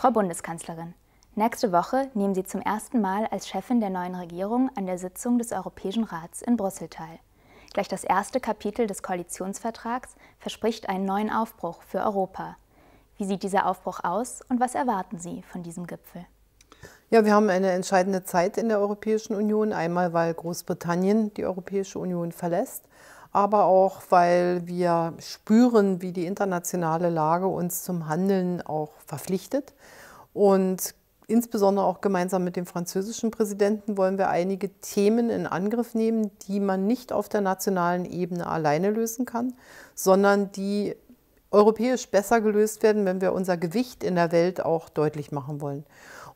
Frau Bundeskanzlerin, nächste Woche nehmen Sie zum ersten Mal als Chefin der neuen Regierung an der Sitzung des Europäischen Rats in Brüssel teil. Gleich das erste Kapitel des Koalitionsvertrags verspricht einen neuen Aufbruch für Europa. Wie sieht dieser Aufbruch aus und was erwarten Sie von diesem Gipfel? Ja, wir haben eine entscheidende Zeit in der Europäischen Union. Einmal, weil Großbritannien die Europäische Union verlässt, aber auch, weil wir spüren, wie die internationale Lage uns zum Handeln auch verpflichtet. Und insbesondere auch gemeinsam mit dem französischen Präsidenten wollen wir einige Themen in Angriff nehmen, die man nicht auf der nationalen Ebene alleine lösen kann, sondern die europäisch besser gelöst werden, wenn wir unser Gewicht in der Welt auch deutlich machen wollen.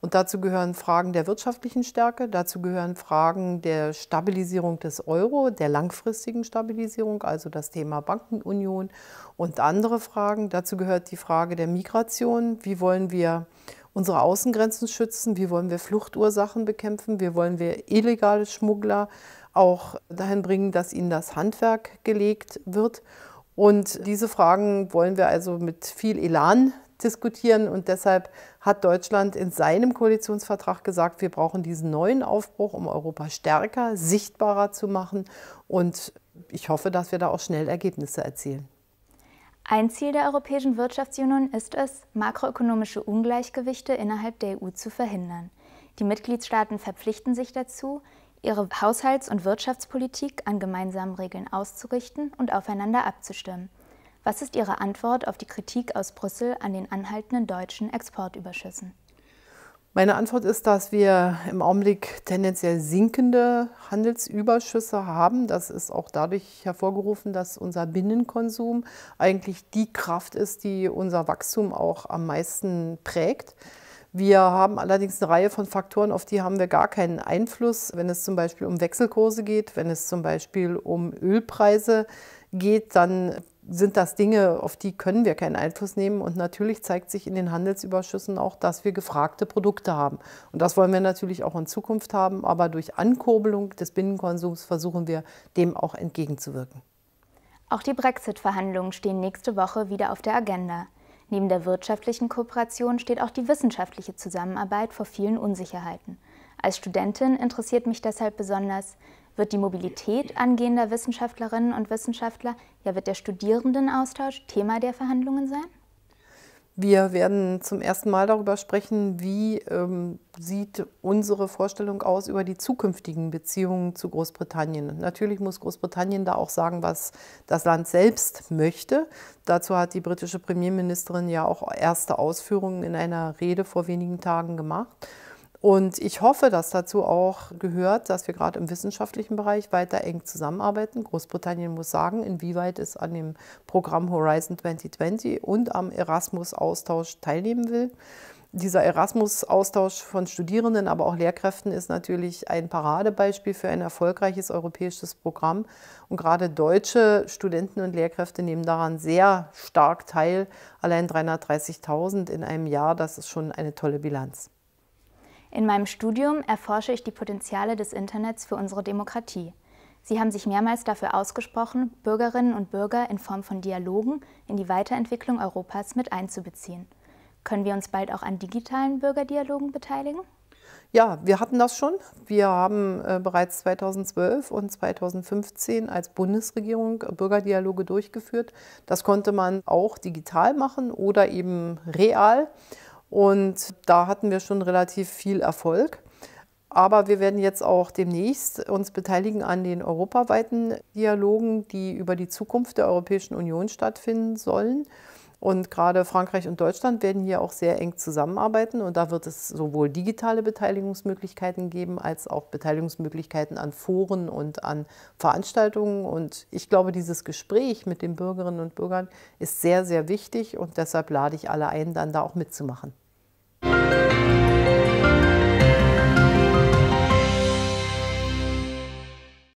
Und dazu gehören Fragen der wirtschaftlichen Stärke, dazu gehören Fragen der Stabilisierung des Euro, der langfristigen Stabilisierung, also das Thema Bankenunion und andere Fragen. Dazu gehört die Frage der Migration. Wie wollen wir unsere Außengrenzen schützen? Wie wollen wir Fluchtursachen bekämpfen? Wie wollen wir illegale Schmuggler auch dahin bringen, dass ihnen das Handwerk gelegt wird? Und diese Fragen wollen wir also mit viel Elan diskutieren. Und deshalb hat Deutschland in seinem Koalitionsvertrag gesagt, wir brauchen diesen neuen Aufbruch, um Europa stärker, sichtbarer zu machen. Und ich hoffe, dass wir da auch schnell Ergebnisse erzielen. Ein Ziel der Europäischen Wirtschaftsunion ist es, makroökonomische Ungleichgewichte innerhalb der EU zu verhindern. Die Mitgliedstaaten verpflichten sich dazu, ihre Haushalts- und Wirtschaftspolitik an gemeinsamen Regeln auszurichten und aufeinander abzustimmen. Was ist Ihre Antwort auf die Kritik aus Brüssel an den anhaltenden deutschen Exportüberschüssen? Meine Antwort ist, dass wir im Augenblick tendenziell sinkende Handelsüberschüsse haben. Das ist auch dadurch hervorgerufen, dass unser Binnenkonsum eigentlich die Kraft ist, die unser Wachstum auch am meisten prägt. Wir haben allerdings eine Reihe von Faktoren, auf die haben wir gar keinen Einfluss, wenn es zum Beispiel um Wechselkurse geht, wenn es zum Beispiel um Ölpreise geht, dann sind das Dinge, auf die können wir keinen Einfluss nehmen. Und natürlich zeigt sich in den Handelsüberschüssen auch, dass wir gefragte Produkte haben. Und das wollen wir natürlich auch in Zukunft haben. Aber durch Ankurbelung des Binnenkonsums versuchen wir, dem auch entgegenzuwirken. Auch die Brexit-Verhandlungen stehen nächste Woche wieder auf der Agenda. Neben der wirtschaftlichen Kooperation steht auch die wissenschaftliche Zusammenarbeit vor vielen Unsicherheiten. Als Studentin interessiert mich deshalb besonders, wird die Mobilität angehender Wissenschaftlerinnen und Wissenschaftler, ja wird der Studierendenaustausch Thema der Verhandlungen sein? Wir werden zum ersten Mal darüber sprechen, wie ähm, sieht unsere Vorstellung aus über die zukünftigen Beziehungen zu Großbritannien. Natürlich muss Großbritannien da auch sagen, was das Land selbst möchte. Dazu hat die britische Premierministerin ja auch erste Ausführungen in einer Rede vor wenigen Tagen gemacht. Und ich hoffe, dass dazu auch gehört, dass wir gerade im wissenschaftlichen Bereich weiter eng zusammenarbeiten. Großbritannien muss sagen, inwieweit es an dem Programm Horizon 2020 und am Erasmus-Austausch teilnehmen will. Dieser Erasmus-Austausch von Studierenden, aber auch Lehrkräften ist natürlich ein Paradebeispiel für ein erfolgreiches europäisches Programm. Und gerade deutsche Studenten und Lehrkräfte nehmen daran sehr stark teil. Allein 330.000 in einem Jahr, das ist schon eine tolle Bilanz. In meinem Studium erforsche ich die Potenziale des Internets für unsere Demokratie. Sie haben sich mehrmals dafür ausgesprochen, Bürgerinnen und Bürger in Form von Dialogen in die Weiterentwicklung Europas mit einzubeziehen. Können wir uns bald auch an digitalen Bürgerdialogen beteiligen? Ja, wir hatten das schon. Wir haben äh, bereits 2012 und 2015 als Bundesregierung Bürgerdialoge durchgeführt. Das konnte man auch digital machen oder eben real. Und da hatten wir schon relativ viel Erfolg. Aber wir werden jetzt auch demnächst uns beteiligen an den europaweiten Dialogen, die über die Zukunft der Europäischen Union stattfinden sollen. Und gerade Frankreich und Deutschland werden hier auch sehr eng zusammenarbeiten. Und da wird es sowohl digitale Beteiligungsmöglichkeiten geben, als auch Beteiligungsmöglichkeiten an Foren und an Veranstaltungen. Und ich glaube, dieses Gespräch mit den Bürgerinnen und Bürgern ist sehr, sehr wichtig. Und deshalb lade ich alle ein, dann da auch mitzumachen.